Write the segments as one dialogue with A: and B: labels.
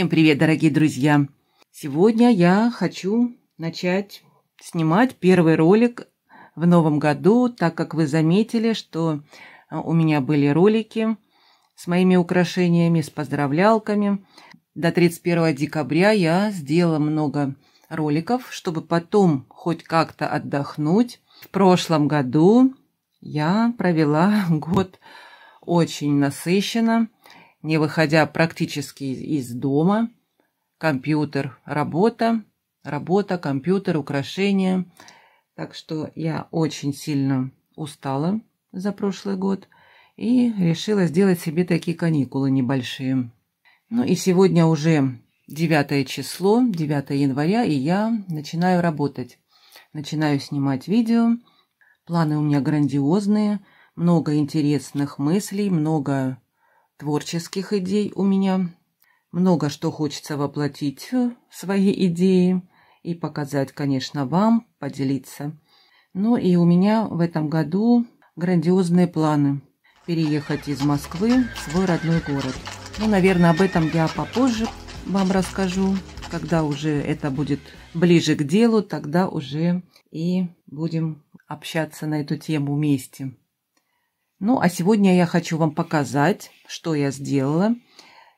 A: Всем привет, дорогие друзья! Сегодня я хочу начать снимать первый ролик в новом году, так как вы заметили, что э, у меня были ролики с моими украшениями, с поздравлялками. До 31 декабря я сделала много роликов, чтобы потом хоть как-то отдохнуть. В прошлом году я провела год очень насыщенно – не выходя практически из дома. Компьютер, работа, работа, компьютер, украшения. Так что я очень сильно устала за прошлый год и решила сделать себе такие каникулы небольшие. Ну и сегодня уже 9 число, 9 января, и я начинаю работать. Начинаю снимать видео. Планы у меня грандиозные, много интересных мыслей, много творческих идей у меня. Много что хочется воплотить свои идеи и показать, конечно, вам, поделиться. Ну и у меня в этом году грандиозные планы переехать из Москвы в свой родной город. Ну, наверное, об этом я попозже вам расскажу. Когда уже это будет ближе к делу, тогда уже и будем общаться на эту тему вместе. Ну, а сегодня я хочу вам показать, что я сделала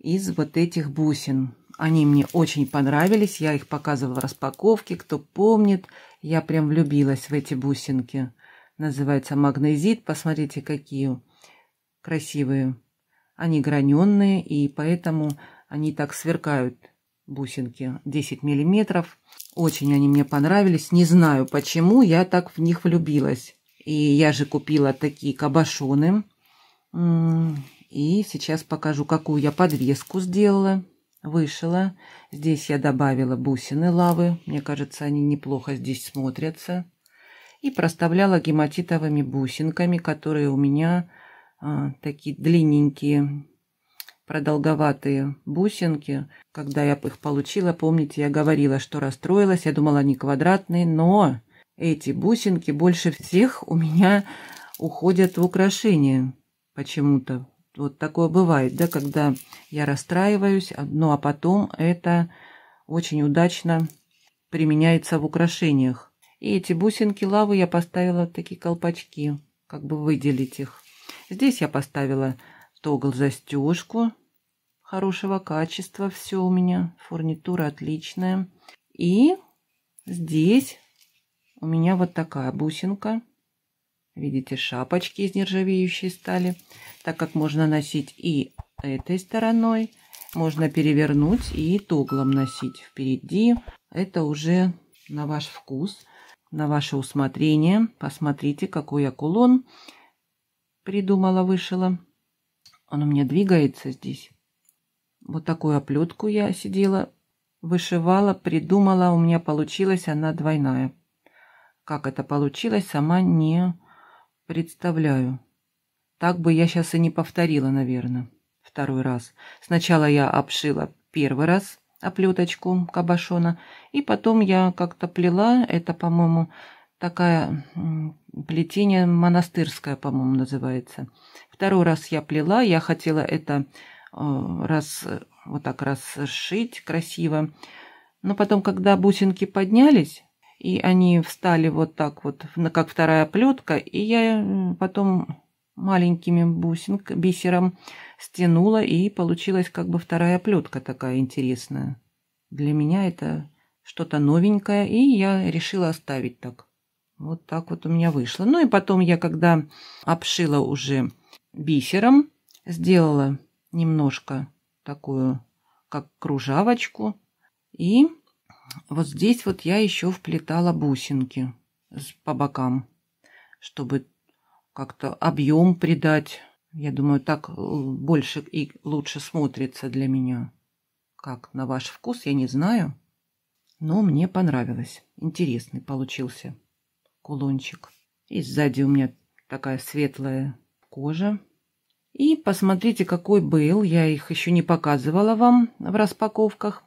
A: из вот этих бусин. Они мне очень понравились, я их показывала в распаковке, кто помнит, я прям влюбилась в эти бусинки. Называется магнезит, посмотрите, какие красивые. Они граненные, и поэтому они так сверкают, бусинки, 10 миллиметров. Очень они мне понравились, не знаю почему, я так в них влюбилась. И я же купила такие кабошоны. И сейчас покажу, какую я подвеску сделала. Вышила. Здесь я добавила бусины лавы. Мне кажется, они неплохо здесь смотрятся. И проставляла гематитовыми бусинками, которые у меня а, такие длинненькие, продолговатые бусинки. Когда я их получила, помните, я говорила, что расстроилась. Я думала, они квадратные, но эти бусинки больше всех у меня уходят в украшения почему-то. Вот такое бывает, да, когда я расстраиваюсь, ну а потом это очень удачно применяется в украшениях. И эти бусинки лавы я поставила в такие колпачки, как бы выделить их. Здесь я поставила тогл-застежку хорошего качества. Все у меня, фурнитура отличная. И здесь у меня вот такая бусинка. Видите, шапочки из нержавеющей стали, так как можно носить и этой стороной, можно перевернуть и туглом носить впереди. Это уже на ваш вкус, на ваше усмотрение. Посмотрите, какой я кулон придумала, вышила. Он у меня двигается здесь. Вот такую оплетку я сидела, вышивала, придумала. У меня получилась она двойная. Как это получилось, сама не представляю. Так бы я сейчас и не повторила, наверное, второй раз. Сначала я обшила первый раз оплеточку кабошона, и потом я как-то плела, это, по-моему, такая плетение монастырское, по-моему, называется. Второй раз я плела, я хотела это э, раз э, вот так расшить красиво. Но потом, когда бусинки поднялись, и они встали вот так вот, как вторая плетка, и я э, потом маленькими бусинк, бисером стянула, и получилась как бы вторая плетка такая интересная. Для меня это что-то новенькое, и я решила оставить так. Вот так вот у меня вышло. Ну и потом я, когда обшила уже бисером, сделала немножко такую, как кружавочку, и вот здесь вот я еще вплетала бусинки по бокам, чтобы как-то объем придать. Я думаю, так э, больше и лучше смотрится для меня. Как на ваш вкус, я не знаю. Но мне понравилось. Интересный получился кулончик. И сзади у меня такая светлая кожа. И посмотрите, какой был. Я их еще не показывала вам в распаковках.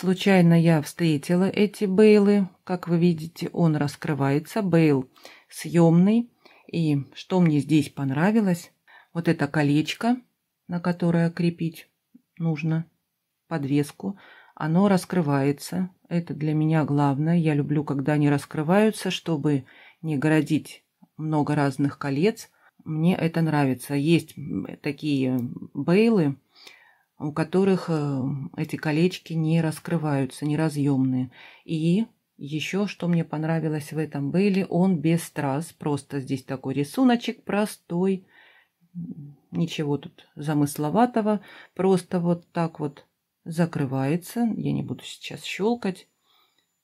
A: Случайно я встретила эти бейлы. Как вы видите, он раскрывается. Бейл съемный. И что мне здесь понравилось? Вот это колечко, на которое крепить нужно подвеску. Оно раскрывается. Это для меня главное. Я люблю, когда они раскрываются, чтобы не городить много разных колец. Мне это нравится. Есть такие бейлы, у которых э, эти колечки не раскрываются, не разъемные. И еще, что мне понравилось в этом Бейли, он без страз, просто здесь такой рисуночек простой, ничего тут замысловатого, просто вот так вот закрывается, я не буду сейчас щелкать,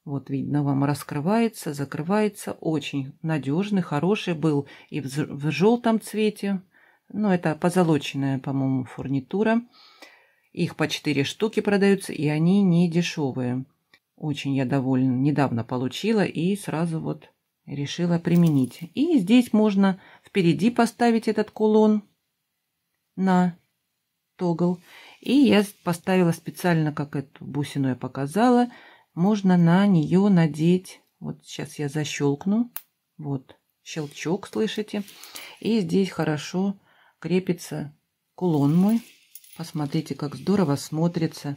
A: вот видно вам, раскрывается, закрывается, очень надежный, хороший был и в желтом цвете, но ну, это позолоченная, по-моему, фурнитура, их по четыре штуки продаются, и они не дешевые. Очень я довольна. Недавно получила и сразу вот решила применить. И здесь можно впереди поставить этот кулон на тогл. И я поставила специально, как эту бусину я показала, можно на нее надеть. Вот сейчас я защелкну. Вот щелчок, слышите? И здесь хорошо крепится кулон мой. Посмотрите, как здорово смотрится.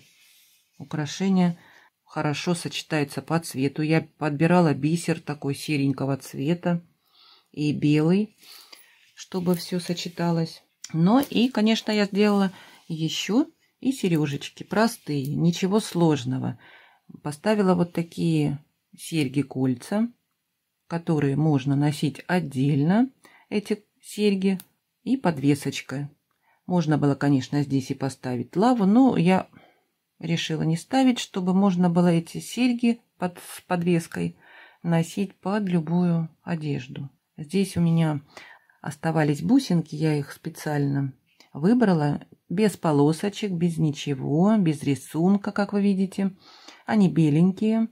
A: Украшение хорошо сочетается по цвету. Я подбирала бисер такой серенького цвета и белый, чтобы все сочеталось. Но и, конечно, я сделала еще и сережечки простые, ничего сложного. Поставила вот такие серьги-кольца, которые можно носить отдельно, эти серьги, и подвесочка можно было, конечно, здесь и поставить лаву, но я решила не ставить, чтобы можно было эти серьги под, с подвеской носить под любую одежду. Здесь у меня оставались бусинки, я их специально выбрала, без полосочек, без ничего, без рисунка, как вы видите. Они беленькие,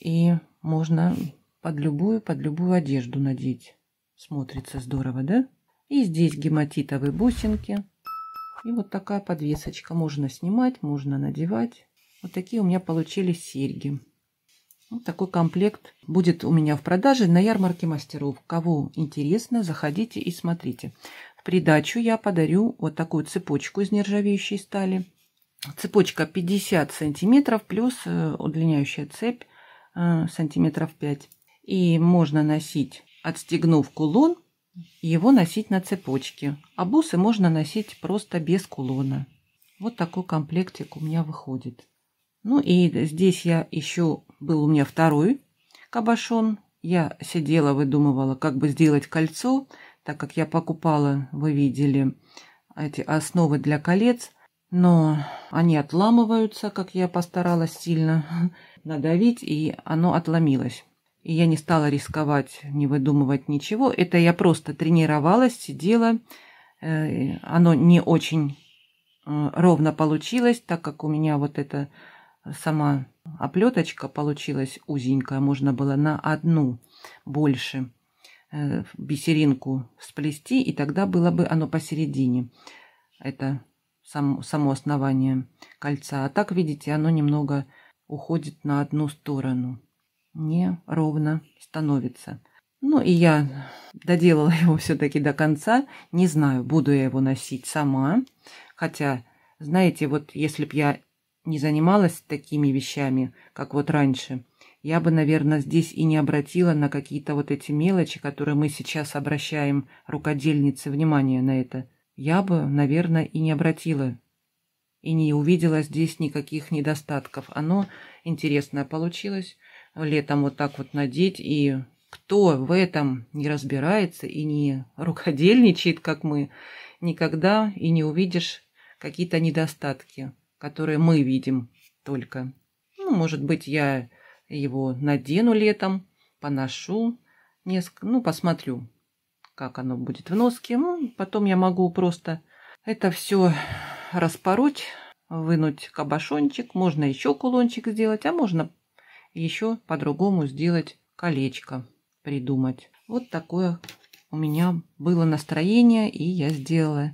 A: и можно под любую, под любую одежду надеть. Смотрится здорово, да? И здесь гематитовые бусинки. И вот такая подвесочка. Можно снимать, можно надевать. Вот такие у меня получились серьги. Вот такой комплект будет у меня в продаже на ярмарке мастеров. Кого интересно, заходите и смотрите. В придачу я подарю вот такую цепочку из нержавеющей стали. Цепочка 50 сантиметров плюс э, удлиняющая цепь э, сантиметров 5. И можно носить, отстегнув кулон, его носить на цепочке, а бусы можно носить просто без кулона. Вот такой комплектик у меня выходит. Ну и здесь я еще был у меня второй кабошон. Я сидела, выдумывала, как бы сделать кольцо, так как я покупала, вы видели, эти основы для колец. Но они отламываются, как я постаралась сильно надавить, и оно отломилось и я не стала рисковать, не выдумывать ничего. Это я просто тренировалась, сидела. Э, оно не очень э, ровно получилось, так как у меня вот эта сама оплеточка получилась узенькая, можно было на одну больше э, бисеринку сплести, и тогда было бы оно посередине. Это само основание кольца. А так, видите, оно немного уходит на одну сторону неровно становится. Ну и я доделала его все-таки до конца. Не знаю, буду я его носить сама. Хотя, знаете, вот если бы я не занималась такими вещами, как вот раньше, я бы, наверное, здесь и не обратила на какие-то вот эти мелочи, которые мы сейчас обращаем рукодельнице внимание на это. Я бы, наверное, и не обратила и не увидела здесь никаких недостатков. Оно интересное получилось летом вот так вот надеть. И кто в этом не разбирается и не рукодельничает, как мы, никогда и не увидишь какие-то недостатки, которые мы видим только. Ну, может быть, я его надену летом, поношу, несколько, ну, посмотрю, как оно будет в носке. Ну, потом я могу просто это все распороть, вынуть кабашончик, можно еще кулончик сделать, а можно еще по-другому сделать колечко, придумать. Вот такое у меня было настроение, и я сделала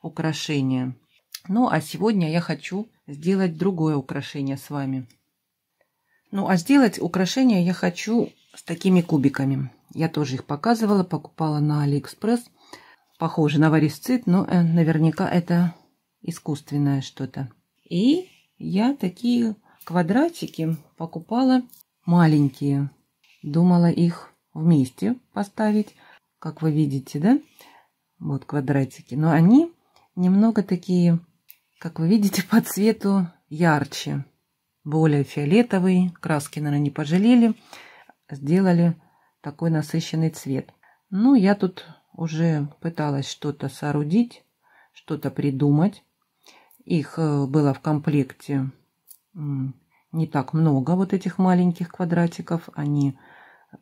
A: украшение. Ну, а сегодня я хочу сделать другое украшение с вами. Ну, а сделать украшение я хочу с такими кубиками. Я тоже их показывала, покупала на Алиэкспресс. Похоже на варисцит, но э, наверняка это искусственное что-то. И я такие квадратики покупала маленькие. Думала их вместе поставить, как вы видите, да? Вот квадратики. Но они немного такие, как вы видите, по цвету ярче. Более фиолетовый. Краски, наверное, не пожалели. Сделали такой насыщенный цвет. Ну, я тут уже пыталась что-то соорудить, что-то придумать. Их э, было в комплекте не так много вот этих маленьких квадратиков. Они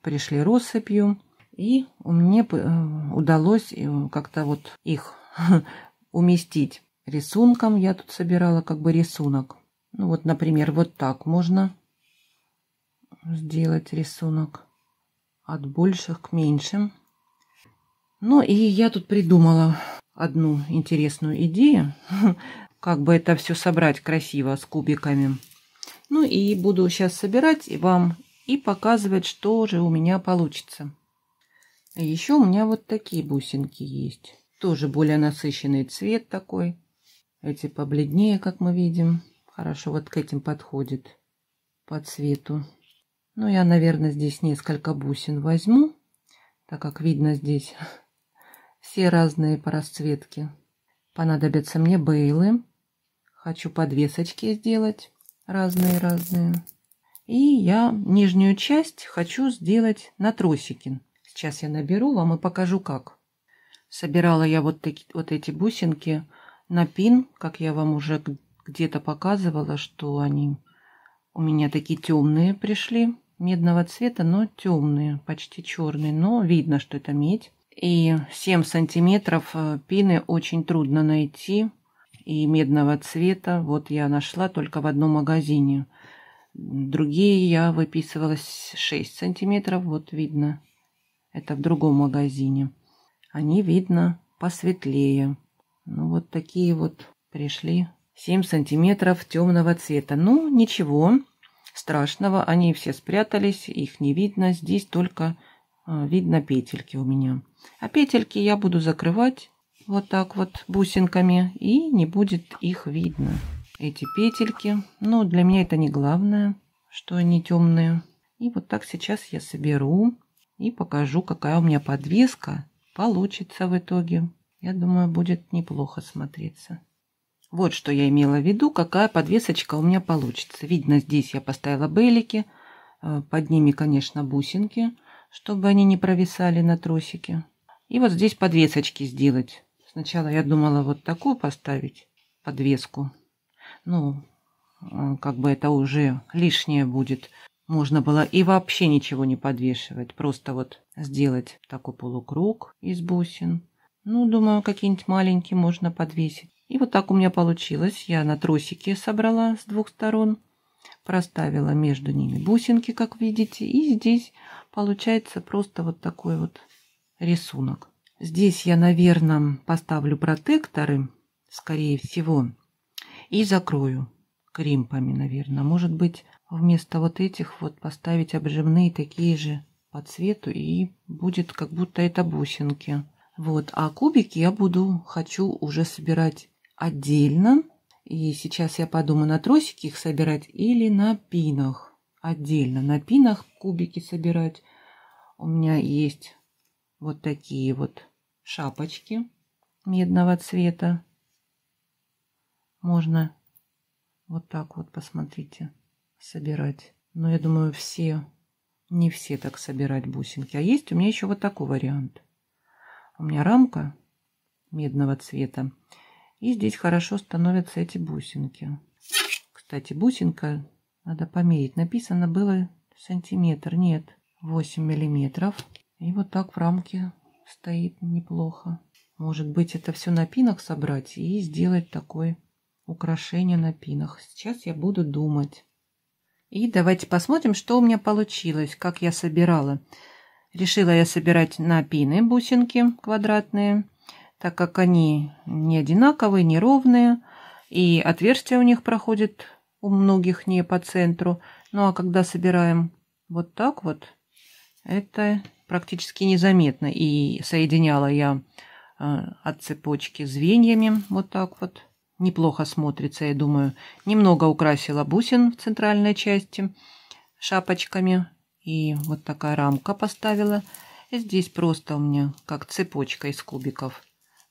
A: пришли россыпью. И мне э, удалось э, как-то вот их уместить рисунком. Я тут собирала как бы рисунок. Ну вот, например, вот так можно сделать рисунок от больших к меньшим. Ну и я тут придумала одну интересную идею. как бы это все собрать красиво с кубиками. Ну и буду сейчас собирать и вам и показывать, что же у меня получится. А Еще у меня вот такие бусинки есть. Тоже более насыщенный цвет такой. Эти побледнее, как мы видим. Хорошо вот к этим подходит по цвету. Ну, я, наверное, здесь несколько бусин возьму, так как видно здесь все разные по расцветке. Понадобятся мне бейлы. Хочу подвесочки сделать разные-разные. И я нижнюю часть хочу сделать на тросики. Сейчас я наберу вам и покажу как. Собирала я вот, такие вот эти бусинки на пин, как я вам уже где-то показывала, что они у меня такие темные пришли, медного цвета, но темные, почти черные, но видно, что это медь. И 7 сантиметров э, пины очень трудно найти, и медного цвета. Вот я нашла только в одном магазине. Другие я выписывалась 6 сантиметров, вот видно. Это в другом магазине. Они, видно, посветлее. Ну, вот такие вот пришли. 7 сантиметров темного цвета. Ну, ничего страшного. Они все спрятались, их не видно. Здесь только а, видно петельки у меня. А петельки я буду закрывать вот так вот бусинками и не будет их видно. Эти петельки, но ну, для меня это не главное, что они темные. И вот так сейчас я соберу и покажу, какая у меня подвеска получится в итоге. Я думаю, будет неплохо смотреться. Вот что я имела в виду, какая подвесочка у меня получится. Видно, здесь я поставила белики, э, под ними, конечно, бусинки, чтобы они не провисали на тросике. И вот здесь подвесочки сделать. Сначала я думала вот такую поставить подвеску. Ну, э, как бы это уже лишнее будет. Можно было и вообще ничего не подвешивать. Просто вот сделать такой полукруг из бусин. Ну, думаю, какие-нибудь маленькие можно подвесить. И вот так у меня получилось. Я на тросике собрала с двух сторон. Проставила между ними бусинки, как видите. И здесь получается просто вот такой вот рисунок. Здесь я, наверное, поставлю протекторы, скорее всего, и закрою кримпами, наверное. Может быть, вместо вот этих вот поставить обжимные такие же по цвету, и будет как будто это бусинки. Вот, а кубики я буду, хочу уже собирать отдельно. И сейчас я подумаю, на тросики их собирать или на пинах. Отдельно на пинах кубики собирать. У меня есть вот такие вот шапочки медного цвета. Можно вот так вот, посмотрите, собирать. Но я думаю, все, не все так собирать бусинки. А есть у меня еще вот такой вариант. У меня рамка медного цвета. И здесь хорошо становятся эти бусинки. Кстати, бусинка, надо померить. Написано было сантиметр, нет, 8 миллиметров. И вот так в рамке стоит неплохо. Может быть, это все на пинах собрать и сделать такое украшение на пинах. Сейчас я буду думать. И давайте посмотрим, что у меня получилось, как я собирала. Решила я собирать на пины бусинки квадратные, так как они не одинаковые, не ровные, и отверстия у них проходят у многих не по центру. Ну а когда собираем вот так вот, это практически незаметно. И соединяла я э, от цепочки звеньями вот так вот. Неплохо смотрится, я думаю. Немного украсила бусин в центральной части шапочками. И вот такая рамка поставила. И здесь просто у меня как цепочка из кубиков.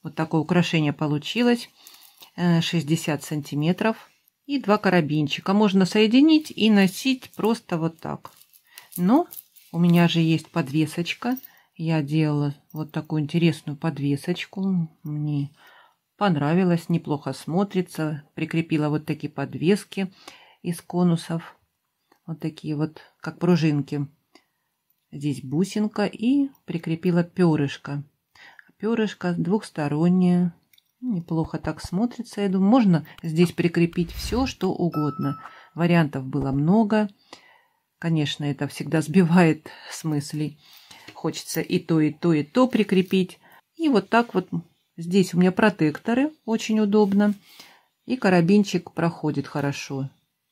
A: Вот такое украшение получилось. 60 э, сантиметров. И два карабинчика. Можно соединить и носить просто вот так. Но у меня же есть подвесочка. Я делала вот такую интересную подвесочку. Мне понравилось, неплохо смотрится. Прикрепила вот такие подвески из конусов. Вот такие вот, как пружинки. Здесь бусинка и прикрепила перышко. Перышко двухстороннее. Неплохо так смотрится, я думаю. Можно здесь прикрепить все, что угодно. Вариантов было много. Много. Конечно, это всегда сбивает с мыслей. Хочется и то, и то, и то прикрепить. И вот так вот здесь у меня протекторы, очень удобно. И карабинчик проходит хорошо.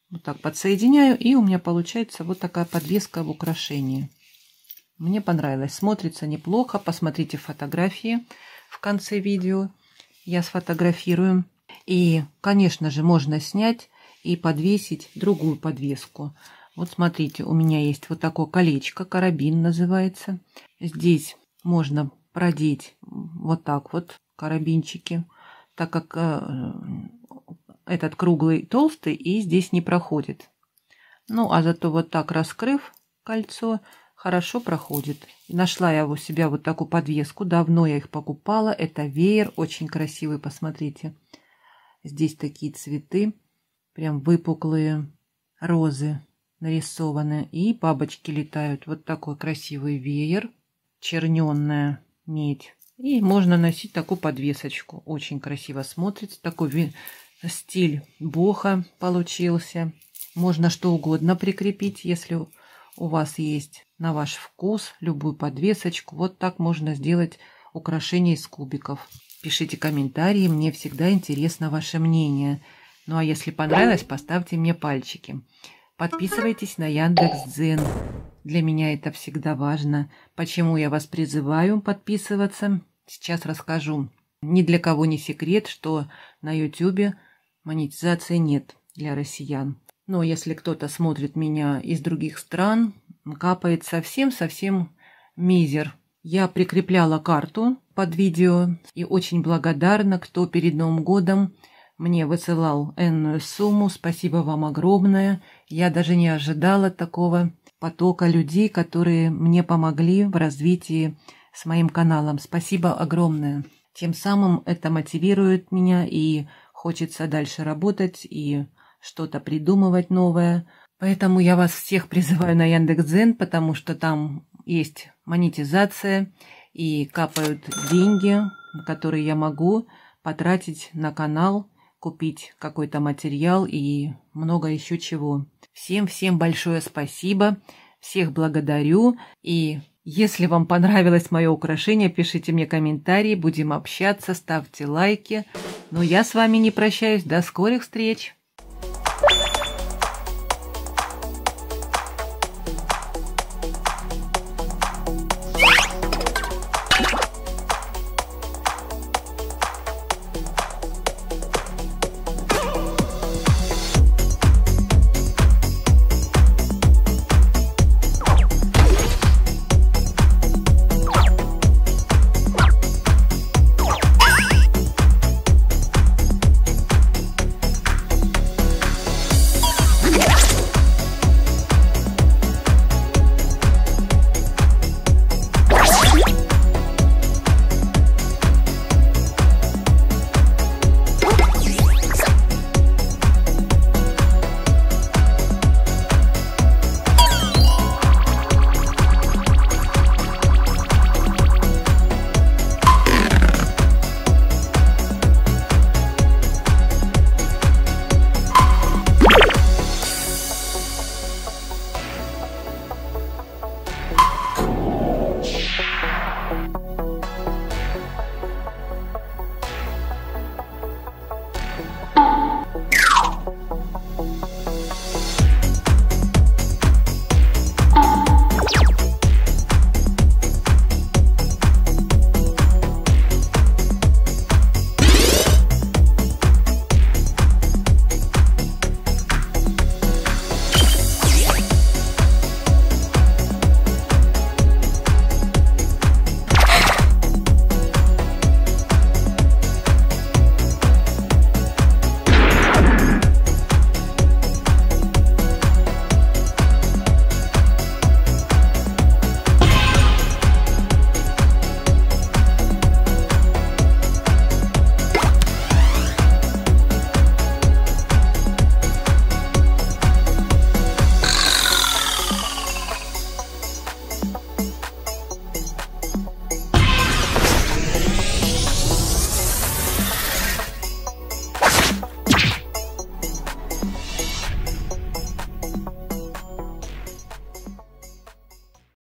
A: Вот так подсоединяю, и у меня получается вот такая подвеска в украшении. Мне понравилось, смотрится неплохо. Посмотрите фотографии в конце видео. Я сфотографирую. И, конечно же, можно снять и подвесить другую подвеску. Вот смотрите, у меня есть вот такое колечко, карабин называется. Здесь можно продеть вот так вот карабинчики, так как э, этот круглый толстый и здесь не проходит. Ну, а зато вот так раскрыв кольцо, хорошо проходит. Нашла я у себя вот такую подвеску, давно я их покупала. Это веер, очень красивый, посмотрите. Здесь такие цветы, прям выпуклые розы нарисованы, и бабочки летают. Вот такой красивый веер, черненная нить И можно носить такую подвесочку. Очень красиво смотрится. Такой стиль боха получился. Можно что угодно прикрепить, если у вас есть на ваш вкус любую подвесочку. Вот так можно сделать украшение из кубиков. Пишите комментарии, мне всегда интересно ваше мнение. Ну а если понравилось, поставьте мне пальчики. Подписывайтесь на Яндекс.Дзен. Для меня это всегда важно. Почему я вас призываю подписываться, сейчас расскажу. Ни для кого не секрет, что на YouTube монетизации нет для россиян. Но если кто-то смотрит меня из других стран, капает совсем-совсем мизер. Я прикрепляла карту под видео и очень благодарна, кто перед Новым годом мне высылал энную сумму, спасибо вам огромное. Я даже не ожидала такого потока людей, которые мне помогли в развитии с моим каналом. Спасибо огромное. Тем самым это мотивирует меня и хочется дальше работать и что-то придумывать новое. Поэтому я вас всех призываю на Яндекс.Дзен, потому что там есть монетизация и капают деньги, которые я могу потратить на канал – купить какой-то материал и много еще чего. Всем-всем большое спасибо, всех благодарю и если вам понравилось мое украшение, пишите мне комментарии, будем общаться, ставьте лайки. Но ну, я с вами не прощаюсь, до скорых встреч!